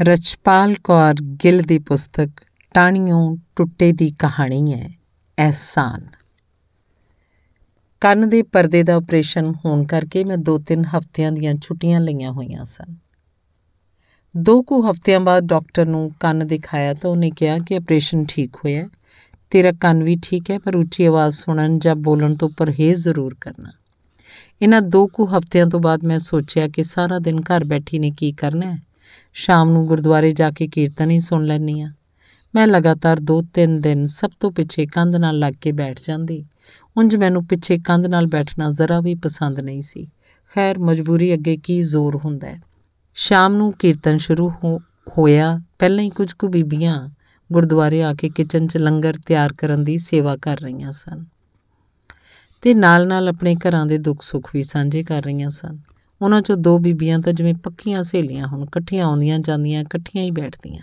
ਰਚਪਾਲ ਕੌਰ ਗਿੱਲ ਦੀ ਪੁਸਤਕ ਟਾਣੀਆਂ ਟੁੱਟੇ ਦੀ ਕਹਾਣੀ ਹੈ ਐਹਸਾਨ ਕੰਨ ਦੇ ਪਰਦੇ ਦਾ ਆਪਰੇਸ਼ਨ ਹੋਣ ਕਰਕੇ ਮੈਂ 2-3 ਹਫ਼ਤਿਆਂ ਦੀਆਂ ਛੁੱਟੀਆਂ ਲਈਆਂ ਹੋਈਆਂ ਸਨ ਦੋ ਕੁ ਹਫ਼ਤਿਆਂ ਬਾਅਦ ਡਾਕਟਰ ਨੂੰ ਕੰਨ ਦਿਖਾਇਆ ਤਾਂ ਉਹਨੇ ਕਿਹਾ ਕਿ ਆਪਰੇਸ਼ਨ ਠੀਕ ਹੋਇਆ ਤੇਰਾ ਕੰਨ ਵੀ ਠੀਕ ਹੈ ਪਰ ਉੱਚੀ ਆਵਾਜ਼ ਸੁਣਨ ਜਾਂ ਬੋਲਣ ਤੋਂ ਪਰਹੇਜ਼ ਜ਼ਰੂਰ ਕਰਨਾ ਇਹਨਾਂ ਦੋ ਕੁ ਹਫ਼ਤਿਆਂ ਤੋਂ ਬਾਅਦ ਮੈਂ ਸੋਚਿਆ ਕਿ ਸਾਰਾ ਦਿਨ ਘਰ ਬੈਠੀ ਨੇ ਕੀ ਕਰਨਾ ਹੈ ਸ਼ਾਮ ਨੂੰ ਗੁਰਦੁਆਰੇ ਜਾ ਕੇ ਕੀਰਤਨ ਹੀ ਸੁਣ ਲੈਣੀ ਆ ਮੈਂ ਲਗਾਤਾਰ 2-3 ਦਿਨ ਸਭ ਤੋਂ ਪਿੱਛੇ ਕੰਧ ਨਾਲ ਲੱਗ ਕੇ ਬੈਠ ਜਾਂਦੀ ਉਂਝ ਮੈਨੂੰ ਪਿੱਛੇ ਕੰਧ ਨਾਲ ਬੈਠਣਾ ਜ਼ਰਾ ਵੀ ਪਸੰਦ ਨਹੀਂ ਸੀ ਖੈਰ ਮਜਬੂਰੀ ਅੱਗੇ ਕੀ ਜ਼ੋਰ ਹੁੰਦਾ ਹੈ ਸ਼ਾਮ ਨੂੰ ਕੀਰਤਨ ਸ਼ੁਰੂ ਹੋਇਆ ਪਹਿਲਾਂ ਹੀ ਕੁਝ ਕੁ ਬੀਬੀਆਂ ਗੁਰਦੁਆਰੇ ਆ ਕੇ ਕਿਚਨ 'ਚ ਲੰਗਰ ਤਿਆਰ ਕਰਨ ਦੀ ਸੇਵਾ ਕਰ ਰਹੀਆਂ ਸਨ ਤੇ ਨਾਲ-ਨਾਲ ਆਪਣੇ ਘਰਾਂ ਦੇ ਦੁੱਖ-ਸੁੱਖ ਵੀ ਸਾਂਝੇ ਕਰ ਰਹੀਆਂ ਸਨ ਉਹਨਾਂ ਚੋਂ ਦੋ ਬੀਬੀਆਂ ਤਾਂ ਜਿਵੇਂ ਪੱਕੀਆਂ ਸਹੇਲੀਆਂ ਹੁਣ ਇਕੱਠੀਆਂ ਆਉਂਦੀਆਂ ਜਾਂਦੀਆਂ ਇਕੱਠੀਆਂ ਹੀ ਬੈਠਦੀਆਂ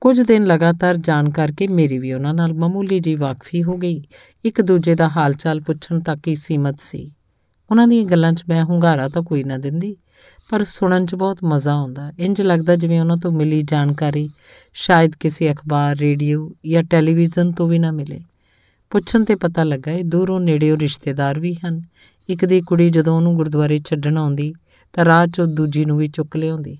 ਕੁਝ ਦਿਨ ਲਗਾਤਾਰ ਜਾਣ ਕਰਕੇ ਮੇਰੀ ਵੀ ਉਹਨਾਂ ਨਾਲ ਮਾਮੂਲੀ ਜੀ ਵਾਕਫੀ ਹੋ ਗਈ ਇੱਕ ਦੂਜੇ ਦਾ ਹਾਲਚਾਲ ਪੁੱਛਣ ਤੱਕ ਹੀ ਸੀਮਤ ਸੀ ਉਹਨਾਂ ਦੀਆਂ ਗੱਲਾਂ 'ਚ ਮੈਂ ਹੁੰਗਾਰਾ ਤਾਂ ਕੋਈ ਨਾ ਦਿੰਦੀ ਪਰ ਸੁਣਨ 'ਚ ਬਹੁਤ ਮਜ਼ਾ ਆਉਂਦਾ ਇੰਜ ਲੱਗਦਾ ਜਿਵੇਂ ਉਹਨਾਂ ਤੋਂ ਮਿਲੀ ਜਾਣਕਾਰੀ ਸ਼ਾਇਦ ਕਿਸੇ ਅਖਬਾਰ ਰੇਡੀਓ ਜਾਂ ਟੈਲੀਵਿਜ਼ਨ ਤੋਂ ਵੀ ਨਾ ਮਿਲੇ ਪੁੱਛਣ ਤੇ ਪਤਾ ਲੱਗਾ ਇਹ ਦੂਰੋਂ ਨੇੜੇੋਂ ਰਿਸ਼ਤੇਦਾਰ ਵੀ ਹਨ ਇੱਕ ਦੀ ਕੁੜੀ ਜਦੋਂ ਉਹਨੂੰ ਗੁਰਦੁਆਰੇ ਛੱਡਣ ਆਉਂਦੀ ਤਾਂ ਰਾਹ 'ਚ ਦੂਜੀ ਨੂੰ ਵੀ ਚੁੱਕ ਲਿਆਉਂਦੀ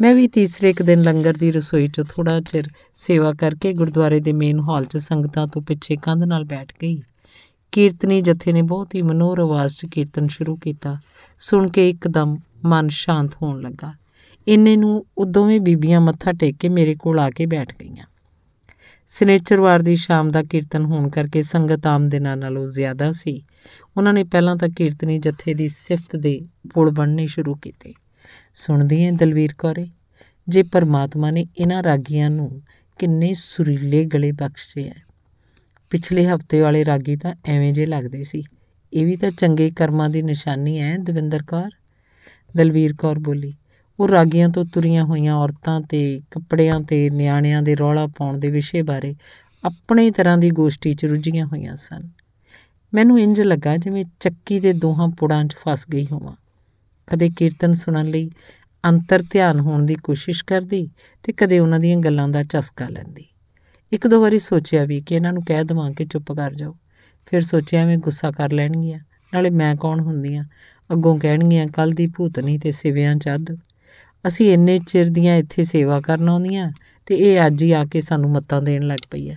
ਮੈਂ ਵੀ ਤੀਸਰੇ ਇੱਕ ਦਿਨ ਲੰਗਰ ਦੀ ਰਸੋਈ 'ਚ ਥੋੜਾ ਚਿਰ ਸੇਵਾ ਕਰਕੇ ਗੁਰਦੁਆਰੇ ਦੇ ਮੇਨ ਹਾਲ 'ਚ ਸੰਗਤਾਂ ਤੋਂ ਪਿੱਛੇ ਕੰਧ ਨਾਲ ਬੈਠ ਗਈ ਕੀਰਤਨੀ ਜਥੇ ਨੇ ਬਹੁਤ ਹੀ ਮਨੋਹਰ ਆਵਾਜ਼ 'ਚ ਕੀਰਤਨ ਸ਼ੁਰੂ ਕੀਤਾ ਸੁਣ ਕੇ ਇੱਕਦਮ ਮਨ ਸ਼ਾਂਤ ਹੋਣ ਲੱਗਾ ਇੰਨੇ ਨੂੰ ਉਹ ਦੋਵੇਂ ਬੀਬੀਆਂ ਮੱਥਾ ਟੇਕ ਕੇ ਮੇਰੇ ਕੋਲ ਆ ਕੇ ਬੈਠ ਗਈਆਂ ਸਨੇਚਰਵਾਰ ਦੀ ਸ਼ਾਮ ਦਾ ਕੀਰਤਨ ਹੋਣ ਕਰਕੇ ਸੰਗਤ ਆਮ ਦਿਨਾਂ ਨਾਲੋਂ ਜ਼ਿਆਦਾ ਸੀ ਉਹਨਾਂ ਨੇ ਪਹਿਲਾਂ ਤਾਂ ਕੀਰਤਨੀ ਜੱਥੇ ਦੀ ਸਿਫਤ ਦੇ ਪੁਲ ਬਣਨੇ ਸ਼ੁਰੂ ਕੀਤੇ ਸੁਣਦੀ ਹੈ ਦਲਵੀਰ ਕੌਰੇ ਜੇ ਪਰਮਾਤਮਾ ਨੇ ਇਹਨਾਂ ਰਾਗੀਆਂ ਨੂੰ ਕਿੰਨੇ ਸੁਰੀਲੇ ਗਲੇ ਬਖਸ਼ੇ ਆ ਪਿਛਲੇ ਹਫਤੇ ਵਾਲੇ ਰਾਗੀ ਤਾਂ ਐਵੇਂ ਜੇ ਲੱਗਦੇ ਸੀ ਇਹ ਵੀ ਤਾਂ ਚੰਗੇ ਕਰਮਾਂ ਦੀ ਨਿਸ਼ਾਨੀ ਹੈ ਦਵਿੰਦਰ ਕੌਰ ਦਲਵੀਰ ਕੌਰ ਬੋਲੀ ਉਹ ਰਾਗੀਆਂ ਤੋਂ ਤੁਰੀਆਂ ਹੋਈਆਂ ਔਰਤਾਂ ਤੇ ਕੱਪੜਿਆਂ ਤੇ ਨਿਆਣਿਆਂ ਦੇ ਰੌਲਾ ਪਾਉਣ ਦੇ ਵਿਸ਼ੇ ਬਾਰੇ ਆਪਣੇ ਤਰ੍ਹਾਂ ਦੀ ਗੋਸ਼ਟੀ 'ਚ ਰੁੱਝੀਆਂ ਹੋਈਆਂ ਸਨ ਮੈਨੂੰ ਇੰਜ ਲੱਗਾ ਜਿਵੇਂ ਚੱਕੀ ਦੇ ਦੋਹਾਂ ਪੁੜਾਂ 'ਚ ਫਸ ਗਈ ਹੋਵਾਂ ਕਦੇ ਕੀਰਤਨ ਸੁਣਨ ਲਈ ਅੰਤਰ ਧਿਆਨ ਹੋਣ ਦੀ ਕੋਸ਼ਿਸ਼ ਕਰਦੀ ਤੇ ਕਦੇ ਉਹਨਾਂ ਦੀਆਂ ਗੱਲਾਂ ਦਾ ਚਸਕਾ ਲੈਂਦੀ ਇੱਕ ਦੋ ਵਾਰੀ ਸੋਚਿਆ ਵੀ ਕਿ ਇਹਨਾਂ ਨੂੰ ਕਹਿ ਦਵਾਂ ਕਿ ਚੁੱਪ ਕਰ ਜਾਓ ਫਿਰ ਸੋਚਿਆ ਮੈਂ ਗੁੱਸਾ ਕਰ ਲੈਣਗੀਆਂ ਨਾਲੇ ਮੈਂ ਕੌਣ ਹੁੰਦੀ ਆ ਅੱਗੋਂ ਕਹਿਣਗੀਆਂ ਕੱਲ ਦੀ ਭੂਤਨੀ ਤੇ ਸਿਵਿਆਂ ਚੱਦ ਅਸੀਂ ਇੰਨੇ ਚਿਰ ਦੀਆਂ ਇੱਥੇ ਸੇਵਾ ਕਰਨ ਆਉਂਦੀਆਂ ਤੇ ਇਹ ਅੱਜ ਹੀ ਆ ਕੇ ਸਾਨੂੰ ਮੱਤਾਂ ਦੇਣ ਲੱਗ ਪਈ ਆ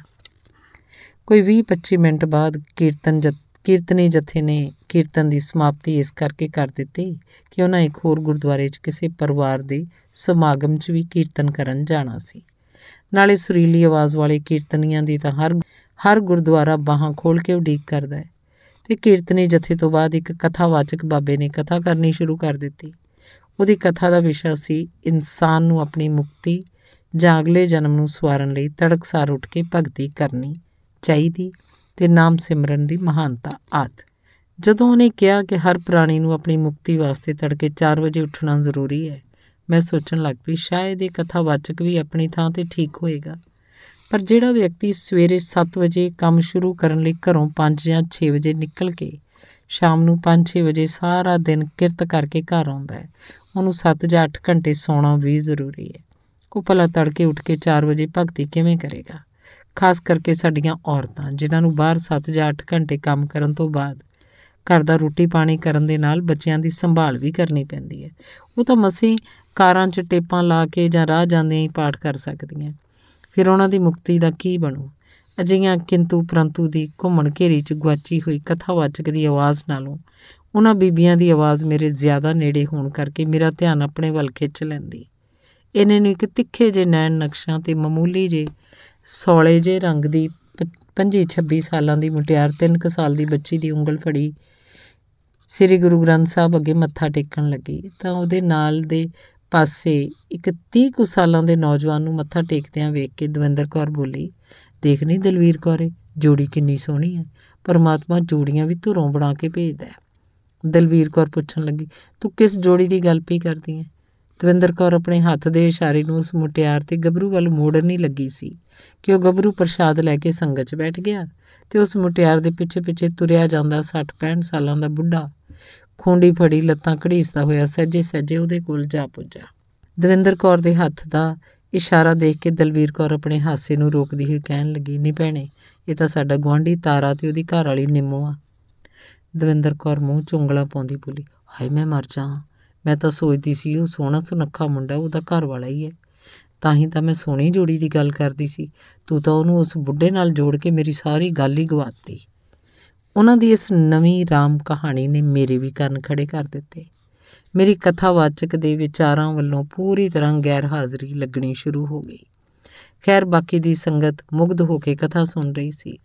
ਕੋਈ 20-25 ਮਿੰਟ ਬਾਅਦ ਕੀਰਤਨ ਕੀਰਤਨੀ ਜਥੇ ਨੇ ਕੀਰਤਨ ਦੀ ਸਮਾਪਤੀ ਇਸ ਕਰਕੇ ਕਰ ਦਿੱਤੀ ਕਿ ਉਹਨਾਂ ਇੱਕ ਹੋਰ ਗੁਰਦੁਆਰੇ 'ਚ ਕਿਸੇ ਪਰਿਵਾਰ ਦੇ ਸਮਾਗਮ 'ਚ ਵੀ ਕੀਰਤਨ ਕਰਨ ਜਾਣਾ ਸੀ ਨਾਲੇ ਸੁਰੀਲੀ ਆਵਾਜ਼ ਵਾਲੇ ਕੀਰਤਨੀਆਂ ਦੀ ਤਾਂ ਹਰ ਹਰ ਗੁਰਦੁਆਰਾ ਬਾਹਾਂ ਖੋਲ ਕੇ ਉਡੀਕ ਕਰਦਾ ਹੈ ਤੇ ਕੀਰਤਨੀ ਜਥੇ ਤੋਂ ਬਾਅਦ ਇੱਕ ਕਥਾਵਾਚਕ ਬਾਬੇ ਨੇ ਕਥਾ ਕਰਨੀ ਸ਼ੁਰੂ ਕਰ ਦਿੱਤੀ ਉਹਦੀ ਕਥਾ ਦਾ ਵਿਸ਼ਾ ਸੀ ਇਨਸਾਨ ਨੂੰ ਆਪਣੀ ਮੁਕਤੀ ਜਾਂ ਅਗਲੇ ਜਨਮ ਨੂੰ ਸਵਾਰਨ ਲਈ ਤੜਕਸਾਰ ਉੱਠ ਕੇ ਭਗਤੀ ਕਰਨੀ ਚਾਹੀਦੀ ਤੇ ਨਾਮ ਸਿਮਰਨ ਦੀ ਮਹਾਨਤਾ ਆਦ ਜਦੋਂ ਉਹਨੇ ਕਿਹਾ ਕਿ ਹਰ ਪ੍ਰਾਣੀ ਨੂੰ ਆਪਣੀ ਮੁਕਤੀ ਵਾਸਤੇ ਤੜਕੇ 4 ਵਜੇ ਉੱਠਣਾ ਜ਼ਰੂਰੀ ਹੈ ਮੈਂ ਸੋਚਣ ਲੱਗ ਪਈ ਸ਼ਾਇਦ ਇਹ ਕਥਾਵਾਚਕ ਵੀ ਆਪਣੀ ਥਾਂ ਤੇ ਠੀਕ ਹੋਏਗਾ ਪਰ ਜਿਹੜਾ ਵਿਅਕਤੀ ਸਵੇਰੇ 7 ਵਜੇ ਕੰਮ ਸ਼ੁਰੂ ਕਰਨ ਲਈ ਘਰੋਂ 5 ਜਾਂ 6 ਵਜੇ ਨਿਕਲ ਕੇ ਸ਼ਾਮ ਨੂੰ 5-6 ਵਜੇ ਸਾਰਾ ਦਿਨ ਕਿਰਤ ਕਰਕੇ ਘਰ ਆਉਂਦਾ ਹੈ ਉਹਨੂੰ 7 ਜਾਂ 8 ਘੰਟੇ ਸੌਣਾ ਵੀ ਜ਼ਰੂਰੀ ਹੈ ਉਹ ਭਲਾ ਤੜਕੇ ਉੱਠ ਕੇ 4 ਵਜੇ ਭਗਤੀ ਕਿਵੇਂ ਕਰੇਗਾ ਖਾਸ ਕਰਕੇ ਸਾਡੀਆਂ ਔਰਤਾਂ ਜਿਨ੍ਹਾਂ ਨੂੰ ਬਾਹਰ 7 ਜਾਂ 8 ਘੰਟੇ ਕੰਮ ਕਰਨ ਤੋਂ ਬਾਅਦ ਘਰ ਦਾ ਰੋਟੀ ਪਾਣੀ ਕਰਨ ਦੇ ਨਾਲ ਬੱਚਿਆਂ ਦੀ ਸੰਭਾਲ ਵੀ ਕਰਨੀ ਪੈਂਦੀ ਹੈ ਉਹ ਤਾਂ ਮਸੀ ਕਾਰਾਂ 'ਚ ਟੇਪਾਂ ਲਾ ਕੇ ਜਾਂ ਰਾਹ ਜਾਂਦੇ ਹੀ ਪਾਠ ਕਰ ਸਕਦੀਆਂ ਫਿਰ ਉਹਨਾਂ ਦੀ ਮੁਕਤੀ ਦਾ ਕੀ ਬਣੂ ਅਜਿਹੀਆਂ ਕਿੰਤੂ ਪਰੰਤੂ ਦੀ ਘੁੰਮਣ ਘੇਰੀ 'ਚ ਗਵਾਚੀ ਹੋਈ ਕਥਾਵਾਚਕ ਦੀ ਆਵਾਜ਼ ਨਾਲੋਂ ਉਹਨਾਂ ਬੀਬੀਆਂ ਦੀ ਆਵਾਜ਼ ਮੇਰੇ ਜ਼ਿਆਦਾ ਨੇੜੇ ਹੋਣ ਕਰਕੇ ਮੇਰਾ ਧਿਆਨ ਆਪਣੇ ਵੱਲ ਖਿੱਚ ਲੈਂਦੀ ਇਹਨੇ ਨੂੰ ਇੱਕ ਤਿੱਖੇ ਜੇ ਨੈਣ ਨਕਸ਼ਾਂ ਤੇ ਮਾਮੂਲੀ ਜੇ ਸੌਲੇ ਜੇ ਰੰਗ ਦੀ 25 26 ਸਾਲਾਂ ਦੀ ਮੁਟਿਆਰ 3 ਕੁ ਸਾਲ ਦੀ ਬੱਚੀ ਦੀ ਉਂਗਲ ਫੜੀ ਸ੍ਰੀ ਗੁਰੂ ਗ੍ਰੰਥ ਸਾਹਿਬ ਅੱਗੇ ਮੱਥਾ ਟੇਕਣ ਲੱਗੀ ਤਾਂ ਉਹਦੇ ਨਾਲ ਦੇ ਪਾਸੇ ਇੱਕ 30 ਕੁ ਸਾਲਾਂ ਦੇ ਨੌਜਵਾਨ ਨੂੰ ਮੱਥਾ ਟੇਕਦਿਆਂ ਵੇਖ ਕੇ ਦਵਿੰਦਰ ਕੌਰ ਬੋਲੀ ਦੇਖ ਨਹੀਂ ਦਲਵੀਰ ਕੌਰੇ ਜੋੜੀ ਕਿੰਨੀ ਸੋਹਣੀ ਹੈ ਪਰਮਾਤਮਾ ਜੋੜੀਆਂ ਵੀ ਧੁਰੋਂ ਬਣਾ ਕੇ ਭੇਜਦਾ ਹੈ ਦਲਵੀਰ ਕੌਰ ਪੁੱਛਣ ਲੱਗੀ ਤੂੰ ਕਿਸ ਜੋੜੀ ਦੀ ਗੱਲ ਪਈ ਕਰਦੀ ਹੈ ਦਵਿੰਦਰ ਕੌਰ ਆਪਣੇ ਹੱਥ ਦੇ ਇਸ਼ਾਰੇ ਨੂੰ ਉਸ ਮੁਟਿਆਰ ਤੇ ਗੱਭਰੂ ਵੱਲ ਮੋੜਨ ਨਹੀਂ ਲੱਗੀ ਸੀ ਕਿ ਉਹ ਗੱਭਰੂ ਪ੍ਰਸ਼ਾਦ ਲੈ ਕੇ ਸੰਗਤ 'ਚ ਬੈਠ ਗਿਆ ਤੇ ਉਸ ਮੁਟਿਆਰ ਦੇ ਪਿੱਛੇ-ਪਿੱਛੇ ਤੁਰਿਆ ਜਾਂਦਾ 60-65 ਸਾਲਾਂ ਦਾ ਬੁੱਢਾ ਖੁੰਡੀ ਫੜੀ ਲੱਤਾਂ ਘੜੀਸਦਾ ਹੋਇਆ ਸੱਜੇ ਸੱਜੇ ਉਹਦੇ ਕੋਲ ਜਾ ਪੁੱਜਾ ਦਵਿੰਦਰ ਕੌਰ ਦੇ ਹੱਥ ਦਾ ਇਸ਼ਾਰਾ ਦੇਖ ਕੇ ਦਲਵੀਰ ਕੌਰ ਆਪਣੇ ਹਾਸੇ ਨੂੰ ਰੋਕਦੀ ਹੋਈ ਕਹਿਣ ਲੱਗੀ ਨਹੀਂ ਭੈਣੇ ਇਹ ਤਾਂ ਸਾਡਾ ਗਵਾਂਢੀ ਤਾਰਾ ਤੇ ਉਹਦੀ ਘਰ ਵਾਲੀ ਨਿੰਮੋ ਆ ਦਵਿੰਦਰ ਕੌਰ ਮੂੰਹ ਚੁੰਗਲਾ ਪਾਉਂਦੀ ਬੋਲੀ ਹਾਏ ਮੈਂ ਮਰ ਜਾ ਮੈਂ ਤਾਂ ਸੋਚਦੀ ਸੀ ਉਹ ਸੋਹਣਾ ਸੁਨੱਖਾ ਮੁੰਡਾ ਉਹਦਾ ਘਰ ਵਾਲਾ ਹੀ ਹੈ ਤਾਂ ਹੀ ਤਾਂ ਮੈਂ ਸੋਹਣੀ ਜੋੜੀ ਦੀ ਗੱਲ ਕਰਦੀ ਸੀ ਤੂੰ ਤਾਂ ਉਹਨੂੰ ਉਸ ਬੁੱਢੇ ਨਾਲ ਜੋੜ ਕੇ ਮੇਰੀ ਸਾਰੀ ਗੱਲ ਹੀ ਗਵਾਤੀ ਉਹਨਾਂ ਦੀ ਇਸ ਨਵੀਂ ਰਾਮ ਕਹਾਣੀ ਨੇ ਮੇਰੇ ਵੀ ਕੰਨ ਖੜੇ ਕਰ ਦਿੱਤੇ ਮੇਰੀ ਕਥਾਵਾਚਕ ਦੇ ਵਿਚਾਰਾਂ ਵੱਲੋਂ ਪੂਰੀ ਤਰ੍ਹਾਂ ਗੈਰ ਹਾਜ਼ਰੀ ਲੱਗਣੀ ਸ਼ੁਰੂ ਹੋ ਗਈ ਖੈਰ ਬਾਕੀ ਦੀ ਸੰਗਤ ਮੁਗਧ ਹੋ ਕੇ ਕਥਾ ਸੁਣ ਰਹੀ ਸੀ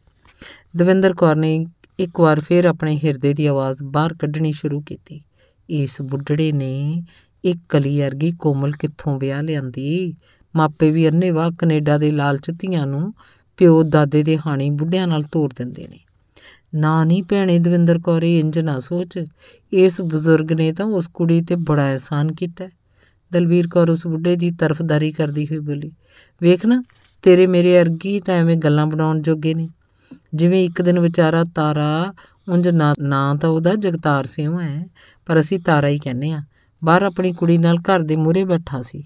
ਦਵਿੰਦਰ ਕੌਰ ਨੇ ਇੱਕ ਵਾਰ ਫਿਰ ਆਪਣੇ ਹਿਰਦੇ ਦੀ ਆਵਾਜ਼ ਬਾਹਰ ਕੱਢਣੀ ਸ਼ੁਰੂ ਕੀਤੀ ਇਸ ਬੁੱਢੜੇ ਨੇ ਇੱਕ ਕਲੀ ਵਰਗੀ ਕੋਮਲ ਕਿੱਥੋਂ ਵਿਆਹ ਲਿਆਂਦੀ ਮਾਪੇ ਵੀ ਅੰਨੇ ਵਾਹ ਕੈਨੇਡਾ ਦੇ ਲਾਲਚਤੀਆਂ ਨੂੰ ਪਿਓ ਦਾਦੇ ਦੇ ਹਾਣੀ ਬੁੱਢਿਆਂ ਨਾਲ ਤੋੜ ਦਿੰਦੇ ਨੇ ਨਾ ਨਹੀਂ ਭੈਣੇ ਦਵਿੰਦਰ ਕੌਰ ਇੰਜ ਨਾ ਸੋਚ ਇਸ ਬਜ਼ੁਰਗ ਨੇ ਤਾਂ ਉਸ ਕੁੜੀ ਤੇ ਬੜਾ ਐਹਸਾਨ ਕੀਤਾ ਦਲਵੀਰ ਕੌਰ ਉਸ ਬੁੱਢੇ ਦੀ ਤਰਫਦਾਰੀ ਕਰਦੀ ਹੋਈ ਬੋਲੀ ਵੇਖ ਨਾ ਤੇਰੇ ਮੇਰੇ ਅਰਗੀ ਤਾਂ ਐਵੇਂ ਗੱਲਾਂ ਬਣਾਉਣ ਜੋਗੇ ਨੇ ਜਿਵੇਂ ਇੱਕ ਦਿਨ ਵਿਚਾਰਾ ਤਾਰਾ ਉੰਜ ਨਾ ਤਾਂ ਉਹਦਾ ਜਗਤਾਰ ਸਿੰਘ ਹੈ ਪਰ ਅਸੀਂ ਤਾਰਾ ਹੀ ਕਹਿੰਨੇ ਆ ਬਾਹਰ ਆਪਣੀ ਕੁੜੀ ਨਾਲ ਘਰ ਦੇ ਮੂਹਰੇ ਬੈਠਾ ਸੀ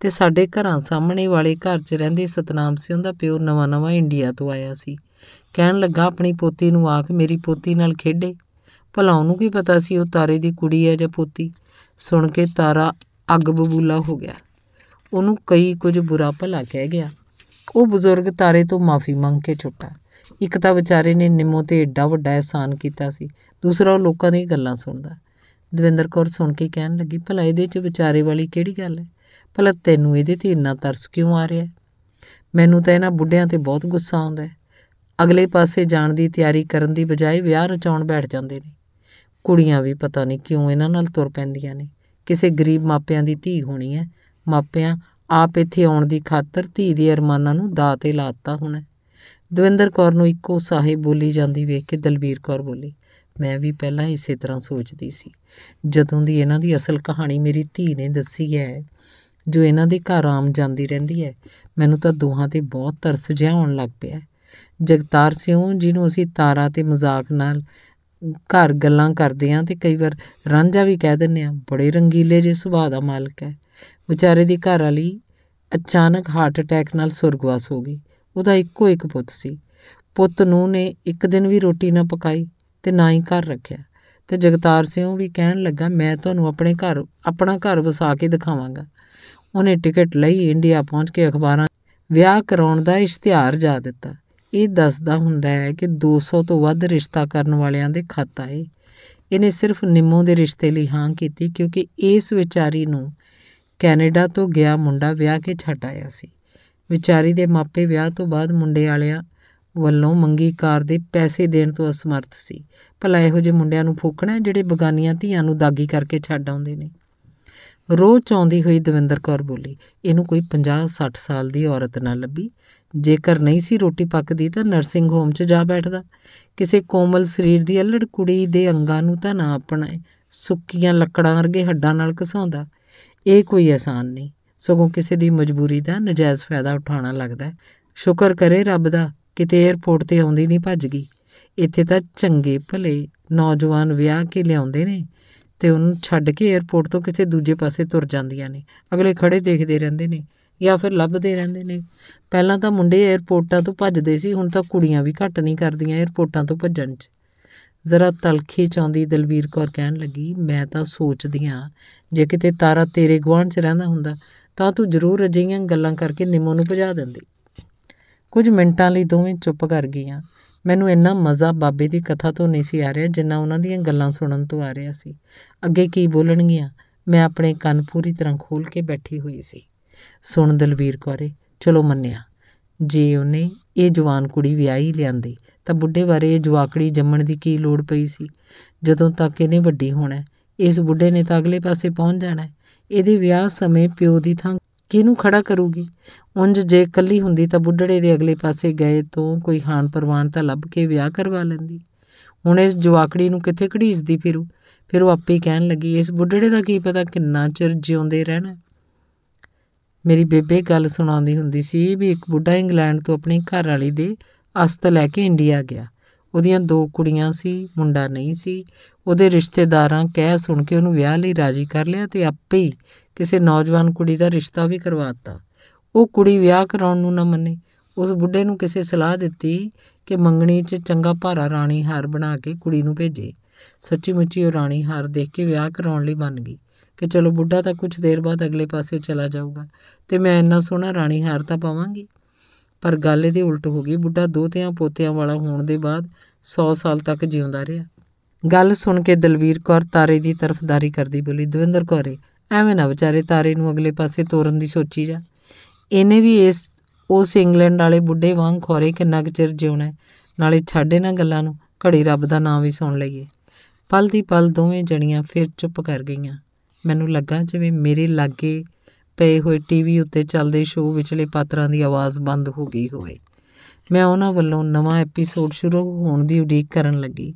ਤੇ ਸਾਡੇ ਘਰਾਂ ਸਾਹਮਣੇ ਵਾਲੇ ਘਰ 'ਚ ਰਹਿੰਦੇ ਸਤਨਾਮ ਸਿੰਘ ਦਾ ਪਿਓ ਨਵਾਂ-ਨਵਾਂ ਇੰਡੀਆ ਤੋਂ ਆਇਆ ਸੀ ਕਹਿਣ ਲੱਗਾ ਆਪਣੀ ਪੋਤੀ ਨੂੰ ਆਖ ਮੇਰੀ ਪੋਤੀ ਨਾਲ ਖੇਡੇ ਭਲਾ ਉਹਨੂੰ ਕੀ ਪਤਾ ਸੀ ਉਹ ਤਾਰੇ ਦੀ ਕੁੜੀ ਹੈ ਜਾਂ ਪੋਤੀ ਸੁਣ ਕੇ ਤਾਰਾ ਅੱਗ ਬਬੂਲਾ ਹੋ ਗਿਆ ਉਹਨੂੰ ਕਈ ਕੁਝ ਬੁਰਾ ਭਲਾ ਕਹਿ ਗਿਆ ਉਹ ਬਜ਼ੁਰਗ ਤਾਰੇ ਤੋਂ ਮਾਫੀ ਮੰਗ ਕੇ ਛੁੱਟਾ ਇੱਕ ਤਾਂ ਵਿਚਾਰੇ ਨੇ ਨਿੰਮੋ ਤੇ ਏਡਾ ਵੱਡਾ ਇਹਸਾਨ ਕੀਤਾ ਸੀ ਦੂਸਰਾ ਉਹ ਲੋਕਾਂ ਦੀਆਂ ਗੱਲਾਂ ਸੁਣਦਾ ਦਵਿੰਦਰ ਕੌਰ ਸੁਣ ਕੇ ਕਹਿਣ ਲੱਗੀ ਭਲਾ ਇਹਦੇ 'ਚ ਵਿਚਾਰੇ ਵਾਲੀ ਕਿਹੜੀ ਗੱਲ ਹੈ ਭਲਾ ਤੈਨੂੰ ਇਹਦੇ ਤੇ ਇੰਨਾ ਤਰਸ ਕਿਉਂ ਆ ਰਿਹਾ ਮੈਨੂੰ ਤਾਂ ਇਹਨਾਂ ਬੁੱਢਿਆਂ ਤੇ ਬਹੁਤ ਗੁੱਸਾ ਆਉਂਦਾ ਹੈ ਅਗਲੇ ਪਾਸੇ ਜਾਣ ਦੀ ਤਿਆਰੀ ਕਰਨ ਦੀ ਬਜਾਏ ਵਿਆਹ ਰਚਾਉਣ ਬੈਠ ਜਾਂਦੇ ਨੇ ਕੁੜੀਆਂ ਵੀ ਪਤਾ ਨਹੀਂ ਕਿਉਂ ਇਹਨਾਂ ਨਾਲ ਤੁਰ ਪੈਂਦੀਆਂ ਨੇ ਕਿਸੇ ਗਰੀਬ ਮਾਪਿਆਂ ਦੀ ਧੀ ਹੋਣੀ ਹੈ ਮਾਪਿਆਂ ਆਪ ਇੱਥੇ ਆਉਣ ਦੀ ਖਾਤਰ ਧੀ ਦੇ ਅਰਮਾਨਾਂ ਨੂੰ ਦਾਅ ਤੇ ਲਾਤਾ ਹੋਣਾ ਦਵਿੰਦਰ ਕੌਰ ਨੂੰ ਇੱਕੋ ਸਾਹਿਬ ਬੋਲੀ ਜਾਂਦੀ ਵੇਖ ਕੇ ਦਲਬੀਰ ਕੌਰ ਬੋਲੀ ਮੈਂ ਵੀ ਪਹਿਲਾਂ ਇਸੇ ਤਰ੍ਹਾਂ ਸੋਚਦੀ ਸੀ ਜਦੋਂ ਦੀ ਇਹਨਾਂ ਦੀ ਅਸਲ ਕਹਾਣੀ ਮੇਰੀ ਧੀ ਨੇ ਦੱਸੀ ਹੈ ਜੋ ਇਹਨਾਂ ਦੇ ਘਰ ਆਮ ਜਾਂਦੀ ਰਹਿੰਦੀ ਹੈ ਮੈਨੂੰ ਤਾਂ ਦੋਹਾਂ ਤੇ ਬਹੁਤ ਤਰਸ ਜਿਹਾ ਆਉਣ ਲੱਗ ਪਿਆ ਜਗਤਾਰ ਸਿੰਘ ਜਿਹਨੂੰ ਅਸੀਂ ਤਾਰਾ ਤੇ ਮਜ਼ਾਕ ਨਾਲ ਘਰ ਗੱਲਾਂ ਕਰਦੇ ਆਂ ਤੇ ਕਈ ਵਾਰ ਰਾਂਝਾ ਵੀ ਕਹਿ ਦਿੰਨੇ ਆ ਬੜੇ ਰੰਗੀਲੇ ਜੇ ਸੁਭਾਅ ਦਾ ਮਾਲਕ ਹੈ ਵਿਚਾਰੇ ਦੀ ਘਰ ਵਾਲੀ ਅਚਾਨਕ ਹਾਰਟ ਅਟੈਕ ਨਾਲ ਸੁਰਗਵਾਸ ਹੋ ਗਈ ਉਹਦਾ ਇੱਕੋ ਇੱਕ ਪੁੱਤ ਸੀ ਪੁੱਤ ਨੂੰ ਨੇ ਇੱਕ ਦਿਨ ਵੀ ਰੋਟੀ ਨਾ ਪਕਾਈ ਤੇ ਨਾ ਹੀ ਘਰ ਰੱਖਿਆ ਤੇ ਜਗਤਾਰ ਸਿੰਘ ਵੀ ਕਹਿਣ ਲੱਗਾ ਮੈਂ ਤੁਹਾਨੂੰ ਆਪਣੇ ਘਰ ਆਪਣਾ ਘਰ ਵਸਾ ਕੇ ਦਿਖਾਵਾਂਗਾ ਉਹਨੇ ਟਿਕਟ ਲਈ ਇੰਡੀਆ ਪਹੁੰਚ ਕੇ ਅਖਬਾਰਾਂ ਵਿਆਹ ਕਰਾਉਣ ਦਾ ਇਸ਼ਤਿਹਾਰ ਜਾ ਦਿੱਤਾ ਇਹ ਦੱਸਦਾ ਹੁੰਦਾ ਹੈ ਕਿ 200 ਤੋਂ ਵੱਧ ਰਿਸ਼ਤਾ ਕਰਨ ਵਾਲਿਆਂ ਦੇ ਖਾਤਾ ਹੈ ਇਹਨੇ ਸਿਰਫ ਨਿੰਮੋ ਦੇ ਰਿਸ਼ਤੇ ਲਈ ਹਾਂ ਕੀਤੀ ਕਿਉਂਕਿ ਇਸ ਵਿਚਾਰੀ ਨੂੰ ਕੈਨੇਡਾ ਤੋਂ ਗਿਆ ਮੁੰਡਾ ਵਿਆਹ ਕੇ ਛੱਡ ਆਇਆ ਸੀ ਵਿਚਾਰੀ ਦੇ ਮਾਪੇ ਵਿਆਹ ਤੋਂ ਬਾਅਦ ਮੁੰਡੇ ਵਾਲਿਆਂ ਵੱਲੋਂ ਮੰਗੀ ਕਾਰ ਦੇ ਪੈਸੇ ਦੇਣ ਤੋਂ ਅਸਮਰਥ ਸੀ ਭਲਾ ਇਹੋ ਜਿਹੇ ਮੁੰਡਿਆਂ ਨੂੰ ਫੋਕਣਾ ਜਿਹੜੇ ਬਗਾਨੀਆਂ ਧੀਆਂ ਨੂੰ ਦਾਗੀ ਕਰਕੇ ਛੱਡ ਆਉਂਦੇ ਨੇ ਰੋਹ ਆਉਂਦੀ ਹੋਈ ਦਵਿੰਦਰ ਕੌਰ ਬੋਲੀ ਇਹਨੂੰ ਕੋਈ 50 60 ਸਾਲ ਦੀ ਔਰਤ ਨਾ ਲੱਭੀ ਜੇਕਰ ਨਹੀਂ ਸੀ ਰੋਟੀ ਪੱਕਦੀ ਤਾਂ ਨਰਸਿੰਗ ਹੋਮ 'ਚ ਜਾ ਬੈਠਦਾ ਕਿਸੇ ਕੋਮਲ ਸਰੀਰ ਦੀ ਅਲੜ ਕੁੜੀ ਦੇ ਅੰਗਾਂ ਨੂੰ ਤਾਂ ਨਾ ਆਪਣਾ ਸੁੱਕੀਆਂ ਲੱਕੜਾਂ ਵਰਗੇ ਹੱਡਾਂ ਨਾਲ ਘਸਾਉਂਦਾ ਇਹ ਕੋਈ ਆਸਾਨ ਨਹੀਂ ਸਗੋਂ ਕਿਸੇ ਦੀ ਮਜਬੂਰੀ ਦਾ ਨਜਾਇਜ਼ ਫਾਇਦਾ ਉਠਾਉਣਾ ਲੱਗਦਾ ਸ਼ੁਕਰ ਕਰੇ ਰੱਬ ਦਾ ਕਿਤੇ 에어ਪੋਰਟ ਤੇ ਆਉਂਦੀ ਨਹੀਂ ਭੱਜ ਗਈ ਇੱਥੇ ਤਾਂ ਚੰਗੇ ਭਲੇ ਨੌਜਵਾਨ ਵਿਆਹ ਕੇ ਲਿਆਉਂਦੇ ਨੇ ਤੇ ਉਹਨੂੰ ਛੱਡ ਕੇ 에어ਪੋਰਟ ਤੋਂ ਕਿਸੇ ਦੂਜੇ ਪਾਸੇ ਤੁਰ ਜਾਂਦੀਆਂ ਨੇ ਅਗਲੇ ਖੜੇ ਦੇਖਦੇ ਰਹਿੰਦੇ ਨੇ ਜਾਂ ਫਿਰ ਲੱਭਦੇ ਰਹਿੰਦੇ ਨੇ ਪਹਿਲਾਂ ਤਾਂ ਮੁੰਡੇ 에어ਪੋਰਟਾਂ ਤੋਂ ਭੱਜਦੇ ਸੀ ਹੁਣ ਤਾਂ ਕੁੜੀਆਂ ਵੀ ਘੱਟ ਨਹੀਂ ਕਰਦੀਆਂ 에어ਪੋਰਟਾਂ ਤੋਂ ਭੱਜਣ 'ਚ ਜ਼ਰਾ ਤਲਖੀ ਚਾਉਂਦੀ ਦਲਵੀਰ ਕੌਰ ਕਹਿਣ ਲੱਗੀ ਮੈਂ ਤਾਂ ਸੋਚਦੀ ਆ ਜੇ ਕਿਤੇ ਤਾਰਾ ਤੇਰੇ ਗਵਾਂਢ 'ਚ ਰਹਿੰਦਾ ਹੁੰਦਾ ਤਾਂ ਤੂੰ ਜ਼ਰੂਰ ਅਜਿਹੀਆਂ ਗੱਲਾਂ ਕਰਕੇ ਨਿਮੋ ਨੂੰ ਭਜਾ ਦਿੰਦੀ ਕੁਝ ਮਿੰਟਾਂ ਲਈ ਦੋਵੇਂ ਚੁੱਪ ਕਰ ਗਈਆਂ ਮੈਨੂੰ ਇੰਨਾ ਮਜ਼ਾ ਬਾਬੇ ਦੀ ਕਥਾ ਤੋਂ ਨਹੀਂ ਸੀ ਆ ਰਿਹਾ ਜਿੰਨਾ ਉਹਨਾਂ ਦੀਆਂ ਗੱਲਾਂ ਸੁਣਨ ਤੋਂ ਆ ਰਿਹਾ ਸੀ ਅੱਗੇ ਕੀ ਬੋਲਣਗੀਆਂ ਮੈਂ ਆਪਣੇ ਕੰਨ ਪੂਰੀ ਤਰ੍ਹਾਂ ਖੋਲ ਕੇ ਬੈਠੀ ਹੋਈ ਸੀ ਸੁਣ ਦਲਵੀਰ ਕੋਰੇ ਚਲੋ ਮੰਨਿਆ ਜੇ ਉਹਨੇ ਇਹ ਜਵਾਨ ਕੁੜੀ ਵਿਆਹੀ ਲਿਆਂਦੀ ਤਾਂ ਬੁੱਢੇ ਬਾਰੇ ਇਹ ਜਵਾਕੜੀ ਜੰਮਣ ਦੀ ਕੀ ਲੋੜ ਪਈ ਸੀ ਜਦੋਂ ਤੱਕ ਇਹਨੇ ਵੱਡੀ ਹੋਣਾ ਇਸ ਬੁੱਢੇ ਨੇ ਤਾਂ ਅਗਲੇ ਪਾਸੇ ਪਹੁੰਚ ਜਾਣਾ ਇਹਦੇ ਵਿਆਹ ਸਮੇਂ ਪਿਓ ਦੀ ਥਾਂ ਕਿਹਨੂੰ ਖੜਾ ਕਰੂਗੀ ਉੰਜ ਜੇ ਇਕੱਲੀ ਹੁੰਦੀ ਤਾਂ ਬੁੱਢੜੇ ਦੇ ਅਗਲੇ ਪਾਸੇ ਗਏ ਤੋਂ ਕੋਈ ਹਾਨ ਪਰਵਾਨ ਤਾਂ ਲੱਭ ਕੇ ਵਿਆਹ ਕਰਵਾ ਲੈਂਦੀ ਹੁਣ ਇਸ ਜਵਾਕੜੀ ਨੂੰ ਕਿੱਥੇ ਘੜੀਸਦੀ ਫਿਰੂ ਫਿਰ ਉਹ ਆਪੇ ਕਹਿਣ ਲੱਗੀ ਇਸ ਬੁੱਢੜੇ ਦਾ ਕੀ ਪਤਾ ਕਿੰਨਾ ਚਿਰ ਜਿਉਂਦੇ ਰਹਿਣਾ ਮੇਰੀ ਬੇਬੇ ਗੱਲ ਸੁਣਾਉਂਦੀ ਹੁੰਦੀ ਸੀ ਵੀ ਇੱਕ ਬੁੱਢਾ ਇੰਗਲੈਂਡ ਤੋਂ ਆਪਣੀ ਘਰ ਵਾਲੀ ਦੇ ਅਸਤ ਲੈ ਕੇ ਇੰਡੀਆ ਗਿਆ ਉਹਦੀਆਂ ਦੋ ਕੁੜੀਆਂ ਸੀ ਮੁੰਡਾ ਨਹੀਂ ਸੀ ਉਹਦੇ ਰਿਸ਼ਤੇਦਾਰਾਂ ਕਹਿ ਸੁਣ ਕੇ ਉਹਨੂੰ ਵਿਆਹ ਲਈ ਰਾਜੀ ਕਰ ਲਿਆ ਤੇ ਆਪੇ ਹੀ ਕਿਸੇ ਨੌਜਵਾਨ ਕੁੜੀ ਦਾ ਰਿਸ਼ਤਾ ਵੀ ਕਰਵਾ ਦਿੱਤਾ ਉਹ ਕੁੜੀ ਵਿਆਹ ਕਰਾਉਣ ਨੂੰ ਨਾ ਮੰਨੇ ਉਸ ਬੁੱਢੇ ਨੂੰ ਕਿਸੇ ਸਲਾਹ ਦਿੱਤੀ ਕਿ ਮੰਗਣੀ 'ਚ ਚੰਗਾ ਭਾਰਾ ਰਾਣੀ ਹਾਰ ਬਣਾ ਕੇ ਕੁੜੀ ਨੂੰ ਭੇਜੇ ਸੱਚੀ ਮੁੱਚੀ ਉਹ ਰਾਣੀ ਹਾਰ ਦੇਖ ਕੇ ਵਿਆਹ ਕਰਾਉਣ ਲਈ ਮੰਨ ਗਈ ਕਿ ਚਲੋ ਬੁੱਢਾ ਤਾਂ ਕੁਝ ਦੇਰ ਬਾਅਦ ਅਗਲੇ ਪਾਸੇ ਚਲਾ ਜਾਊਗਾ ਤੇ ਮੈਂ ਇੰਨਾ ਸੋਹਣਾ ਰਾਣੀ ਹਾਰ ਤਾਂ ਪਾਵਾਂਗੀ ਪਰ ਗੱਲ ਇਹਦੇ ਉਲਟ ਹੋ ਗਈ ਬੁੱਢਾ ਦੋਤਿਆਂ ਪੋਤਿਆਂ ਵਾਲਾ ਹੋਣ ਦੇ ਬਾਅਦ 100 ਸਾਲ ਤੱਕ ਜਿਉਂਦਾ ਰਿਹਾ ਗੱਲ ਸੁਣ ਕੇ ਦਲਵੀਰ ਕੌਰ ਤਾਰੇ ਦੀ ਤਰਫਦਾਰੀ ਕਰਦੀ ਬੋਲੀ ਦਵਿੰਦਰ ਕੌਰੇ ਐਵੇਂ ਨਾ ਵਿਚਾਰੇ ਤਾਰੇ ਨੂੰ ਅਗਲੇ ਪਾਸੇ ਤੋਰਨ ਦੀ ਸੋਚੀ ਜਾ ਇਹਨੇ ਵੀ ਇਸ ਉਸ ਇੰਗਲੈਂਡ ਵਾਲੇ ਬੁੱਢੇ ਵਾਂਗ ਖੋਰੇ ਕਿੰਨਾ ਕੁ ਚਿਰ ਜਿਉਣਾ ਨਾਲੇ ਛਾੜੇ ਨਾ ਗੱਲਾਂ ਨੂੰ ਘੜੀ ਰੱਬ ਦਾ ਨਾਮ ਵੀ ਸੁਣ ਲਈਏ ਪਲ ਦੀ ਪਲ ਦੋਵੇਂ ਜਣੀਆਂ ਫਿਰ ਚੁੱਪ ਕਰ ਗਈਆਂ ਮੈਨੂੰ ਲੱਗਾ ਜਿਵੇਂ ਮੇਰੇ ਲਾਗੇ ਪਏ ਹੋਏ ਟੀਵੀ ਉੱਤੇ ਚੱਲਦੇ ਸ਼ੋਅ ਵਿਚਲੇ ਪਾਤਰਾਂ ਦੀ ਆਵਾਜ਼ ਬੰਦ ਹੋ ਗਈ ਹੋਵੇ ਮੈਂ ਉਹਨਾਂ ਵੱਲੋਂ ਨਵਾਂ ਐਪੀਸੋਡ ਸ਼ੁਰੂ ਹੋਣ ਦੀ ਉਡੀਕ ਕਰਨ ਲੱਗੀ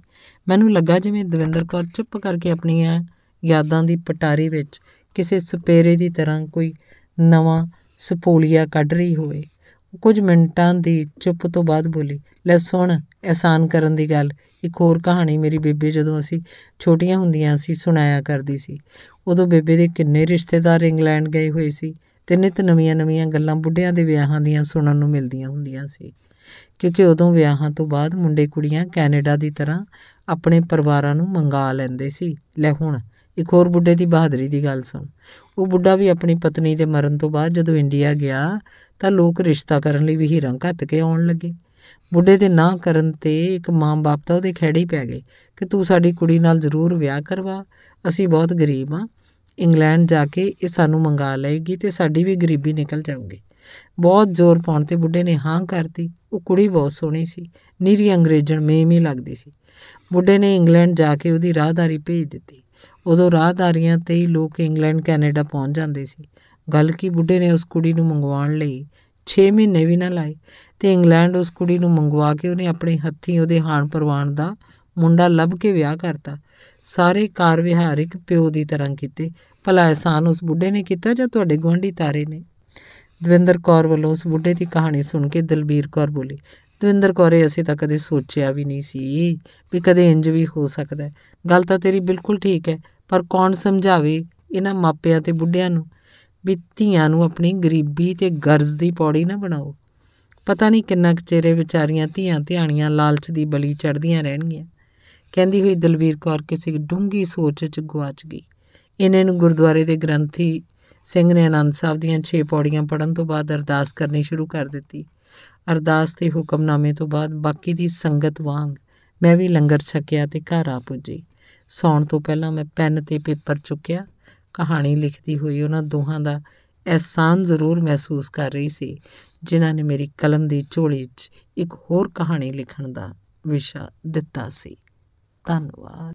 ਮੈਨੂੰ ਲੱਗਾ ਜਿਵੇਂ ਦਵਿੰਦਰ ਕੌਰ ਚੁੱਪ ਕਰਕੇ ਆਪਣੀਆਂ ਯਾਦਾਂ ਦੀ ਪਟਾਰੀ ਵਿੱਚ ਕਿਸੇ ਸੁਪੇਰੇ ਦੀ ਤਰ੍ਹਾਂ ਕੋਈ ਨਵਾਂ ਸੁਪੋਲੀਆ ਕੱਢ ਰਹੀ ਹੋਵੇ ਕੁਝ ਮਿੰਟਾਂ ਦੀ ਚੁੱਪ ਤੋਂ ਬਾਅਦ ਬੋਲੀ ਲੈ ਸੁਣ ਐਹਸਾਨ ਕਰਨ ਦੀ ਗੱਲ ਇੱਕ ਹੋਰ ਕਹਾਣੀ ਮੇਰੀ ਬੇਬੇ ਜਦੋਂ ਅਸੀਂ ਛੋਟੀਆਂ ਹੁੰਦੀਆਂ ਸੀ ਸੁਣਾਇਆ ਕਰਦੀ ਸੀ ਉਦੋਂ ਬੇਬੇ ਦੇ ਕਿੰਨੇ ਰਿਸ਼ਤੇਦਾਰ ਇੰਗਲੈਂਡ ਗਏ ਹੋਏ ਸੀ ਤੇ ਨਿਤ ਨਵੀਆਂ-ਨਵੀਆਂ ਗੱਲਾਂ ਬੁੱਢਿਆਂ ਦੇ ਵਿਆਹਾਂ ਦੀਆਂ ਸੁਣਨ ਨੂੰ ਮਿਲਦੀਆਂ ਹੁੰਦੀਆਂ ਸੀ ਕਿਉਂਕਿ ਉਦੋਂ ਵਿਆਹਾਂ ਤੋਂ ਬਾਅਦ ਮੁੰਡੇ ਕੁੜੀਆਂ ਕੈਨੇਡਾ ਦੀ ਤਰ੍ਹਾਂ ਆਪਣੇ ਪਰਿਵਾਰਾਂ ਨੂੰ ਮੰਗਾ ਲੈਂਦੇ ਸੀ ਲੈ ਹੁਣ ਇੱਕ ਹੋਰ ਬੁੱਢੇ ਦੀ ਬਹਾਦਰੀ ਦੀ ਗੱਲ ਸੁਣ ਉਹ ਬੁੱਢਾ ਵੀ ਆਪਣੀ ਪਤਨੀ ਦੇ ਮਰਨ ਤੋਂ ਬਾਅਦ ਜਦੋਂ ਇੰਡੀਆ ਗਿਆ ਤਾਂ ਲੋਕ ਰਿਸ਼ਤਾ ਕਰਨ ਲਈ ਵੀ ਹੀਰਾਂ ਘੱਟ ਕੇ ਆਉਣ ਲੱਗੇ ਬੁੱਢੇ ਦੇ ਨਾਂ ਕਰਨ ਤੇ ਇੱਕ ਮਾਂ-ਬਾਪ ਤਾਂ ਉਹਦੇ ਖੇੜੇ ਪੈ ਗਏ ਕਿ ਤੂੰ ਸਾਡੀ ਕੁੜੀ ਨਾਲ ਜ਼ਰੂਰ ਵਿਆਹ ਕਰਵਾ ਅਸੀਂ ਬਹੁਤ ਗਰੀਬ ਆ ਇੰਗਲੈਂਡ ਜਾ ਕੇ ਇਹ ਸਾਨੂੰ ਮੰਗਾ ਲਏਗੀ ਤੇ ਸਾਡੀ ਵੀ ਗਰੀਬੀ ਨਿਕਲ ਜਾਊਗੀ ਬਹੁਤ ਜ਼ੋਰ ਪਾਉਣ ਤੇ ਬੁੱਢੇ ਨੇ ਹਾਂ ਕਰਤੀ ਉਹ ਕੁੜੀ ਬਹੁਤ ਸੋਹਣੀ ਸੀ ਨੀਰੀ ਅੰਗਰੇਜ਼ਣ ਮੇਮੀ ਲੱਗਦੀ ਸੀ ਬੁੱਢੇ ਨੇ ਇੰਗਲੈਂਡ ਜਾ ਕੇ ਉਹਦੀ ਰਾਹਦਾਰੀ ਭੇਜ ਦਿੱਤੀ ਉਦੋਂ ਰਾਹਦਾਰੀਆਂ ਤੇ ਹੀ ਲੋਕ ਇੰਗਲੈਂਡ ਕੈਨੇਡਾ ਪਹੁੰਚ ਜਾਂਦੇ ਸੀ ਗੱਲ ਕੀ ਬੁੱਢੇ ਨੇ ਉਸ ਕੁੜੀ ਨੂੰ ਮੰਗਵਾਉਣ ਲਈ 6 ਮਹੀਨੇ ਵੀ ਨਾ ਲਾਏ ਤੇ ਇੰਗਲੈਂਡ ਉਸ ਕੁੜੀ ਨੂੰ ਮੰਗਵਾ ਕੇ ਉਹਨੇ ਆਪਣੇ ਹੱਥੀਂ ਉਹਦੇ ਹਾਣ ਪਰਵਾਨ ਦਾ ਮੁੰਡਾ ਲੱਭ ਕੇ ਵਿਆਹ ਕਰਤਾ ਸਾਰੇ ਕਾਰ ਵਿਹਾਰਿਕ ਪਿਓ ਦੀ ਤਰ੍ਹਾਂ ਕੀਤੇ ਭਲਾ ਇਹਸਾਨ ਉਸ ਬੁੱਢੇ ਨੇ ਕੀਤਾ ਜਾਂ ਤੁਹਾਡੇ ਗਵੰਡੀ ਤਾਰੇ ਨੇ ਦਵਿੰਦਰ ਕੌਰ ਵੱਲੋਂ ਉਸ ਬੁੱਢੇ ਦੀ ਕਹਾਣੀ ਸੁਣ ਕੇ ਦਲਬੀਰ ਕੌਰ ਬੋਲੀ ਦਵਿੰਦਰ ਕੌਰੇ ਅਸੀਂ ਤਾਂ ਕਦੇ ਸੋਚਿਆ ਵੀ ਨਹੀਂ ਸੀ ਵੀ ਕਦੇ ਇੰਜ ਵੀ ਹੋ ਸਕਦਾ ਗੱਲ ਤਾਂ ਤੇਰੀ ਬਿਲਕੁਲ ਠੀਕ ਹੈ ਪਰ ਕੌਣ ਸਮਝਾਵੇ ਇਹਨਾਂ ਮਾਪਿਆਂ ਤੇ ਬੁੱਢਿਆਂ ਨੂੰ ਵੀ ਧੀਆਂ ਨੂੰ ਆਪਣੀ ਗਰੀਬੀ ਤੇ ਗਰਜ਼ ਦੀ ਪੌੜੀ ਨਾ ਬਣਾਓ ਪਤਾ ਨਹੀਂ ਕਿੰਨਾ ਚਿਹਰੇ ਵਿਚਾਰੀਆਂ ਧੀਆਂ ਧਿਆਣੀਆਂ ਲਾਲਚ ਦੀ ਬਲੀ ਚੜਦੀਆਂ ਰਹਿਣਗੀਆਂ ਕਹਿੰਦੀ ਹੋਈ ਦਲਵੀਰ ਕੌਰ ਕਿਸੇ ਡੂੰਗੀ ਸੋਚ 'ਚ ਗਵਾਚ ਗਈ ਇਹਨੇ ਨੂੰ ਗੁਰਦੁਆਰੇ ਦੇ ਗ੍ਰੰਥੀ ਸਿੰਘ ਨੇ ਆਨੰਦ ਸਾਹਿਬ ਦੀਆਂ 6 ਪੌੜੀਆਂ ਪੜਨ ਤੋਂ ਬਾਅਦ ਅਰਦਾਸ ਕਰਨੀ ਸ਼ੁਰੂ ਕਰ ਦਿੱਤੀ ਅਰਦਾਸ ਤੇ ਹੁਕਮਨਾਮੇ ਤੋਂ ਬਾਅਦ ਬਾਕੀ ਦੀ ਸੰਗਤ ਵਾਂਗ ਮੈਂ ਵੀ ਲੰਗਰ ਛਕਿਆ ਤੇ ਘਰ ਆ ਪੁੱਜੀ ਸੌਣ ਤੋਂ ਪਹਿਲਾਂ ਮੈਂ ਪੈਨ ਤੇ ਪੇਪਰ ਚੁੱਕਿਆ ਕਹਾਣੀ ਲਿਖਦੀ ਹੋਈ ਉਹਨਾਂ ਦੋਹਾਂ ਦਾ ਅਹਿਸਾਨ ਜ਼ਰੂਰ ਮਹਿਸੂਸ ਕਰ ਰਹੀ ਸੀ ਜਿਨ੍ਹਾਂ ਨੇ ਮੇਰੀ ਕਲਮ ਦੀ ਝੋਲੀ 'ਚ ਇੱਕ ਹੋਰ ਕਹਾਣੀ ਲਿਖਣ ਦਾ ਵਿਸ਼ਾ ਦਿੱਤਾ ਸੀ ਧੰਨਵਾਦ